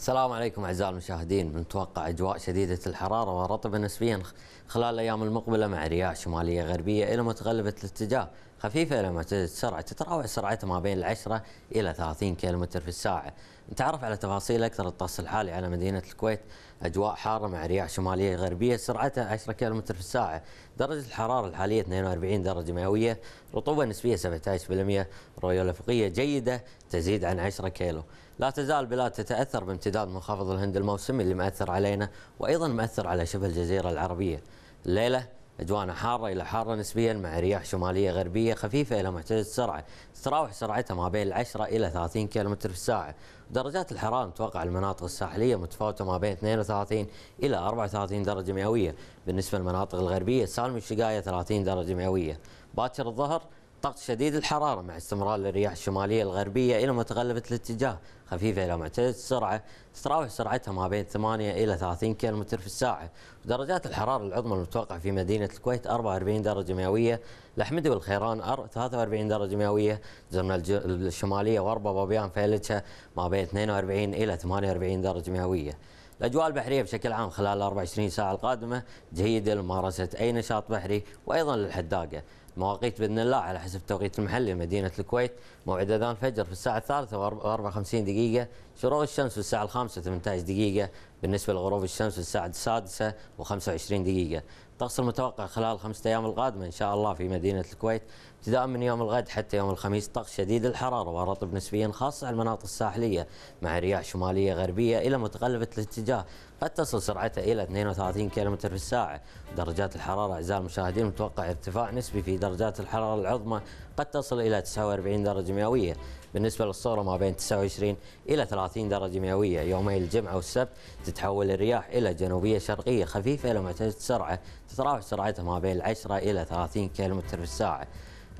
السلام عليكم اعزائي المشاهدين نتوقع اجواء شديده الحراره ورطبه نسبيا خلال الايام المقبله مع رياح شماليه غربيه الى متغلبه الاتجاه خفيفه لما تزيد السرعه تتراوح سرعتها ما بين 10 الى 30 كم في الساعه. نتعرف على تفاصيل اكثر الطقس الحالي على مدينه الكويت اجواء حاره مع رياح شماليه غربيه سرعتها 10 كم في الساعه، درجه الحراره الحاليه 42 درجه مئويه، رطوبه نسبيه 17%، رؤيه افقيه جيده تزيد عن 10 كيلو. لا تزال البلاد تتاثر بامتداد منخفض الهند الموسمي اللي مأثر علينا وايضا مأثر على شبه الجزيره العربيه. الليله أجوانا حارة إلى حارة نسبيا مع رياح شمالية غربية خفيفة إلى معتدلة السرعة تتراوح سرعتها ما بين 10 إلى 30 كم في الساعة درجات الحرارة متوقعة المناطق الساحلية متفاوتة ما بين 32 إلى 34 درجة مئوية بالنسبة للمناطق الغربية سالم الشقاية 30 درجة مئوية باكر الظهر طقس شديد الحرارة مع استمرار الرياح الشمالية الغربية إلى متغلبة الاتجاه خفيفة إلى معتدلة السرعة تتراوح سرعتها ما بين 8 إلى 30 كم في الساعة ودرجات الحرارة العظمى المتوقعة في مدينة الكويت 44 درجة مئوية الأحمدي والخيران 43 درجة مئوية زرنا الشمالية وأربا بابيان فيلتشا ما بين 42 إلى 48 درجة مئوية الأجواء البحرية بشكل عام خلال 24 ساعة القادمة جيدة لممارسة أي نشاط بحري وأيضا للحداقة مواقيت باذن الله على حسب التوقيت المحلي لمدينه الكويت موعد اذان الفجر في الساعه الثالثه و54 دقيقه شروق الشمس في الساعه الخامسه 18 دقيقه بالنسبه لغروب الشمس في الساعه السادسه و25 دقيقه الطقس المتوقع خلال الخمسة ايام القادمه ان شاء الله في مدينه الكويت ابتداء من يوم الغد حتى يوم الخميس طقس شديد الحراره ورطب نسبيا خاصه على المناطق الساحليه مع رياح شماليه غربيه الى متقلبه الاتجاه قد تصل سرعتها الى 32 كم في الساعه درجات الحراره اعزائي المشاهدين متوقع ارتفاع نسبي في درجات الحرارة العظمى قد تصل إلى 49 درجة مئوية بالنسبة للصورة ما بين 29 إلى 30 درجة مئوية يومي الجمعة والسبت تتحول الرياح إلى جنوبية شرقية خفيفة إلى معتدلة سرعة تتراوح سرعتها ما بين 10 إلى 30 كم في الساعة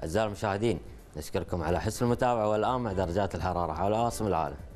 أعزائي المشاهدين نشكركم على حسن المتابعة والآن مع درجات الحرارة حول عاصم العالم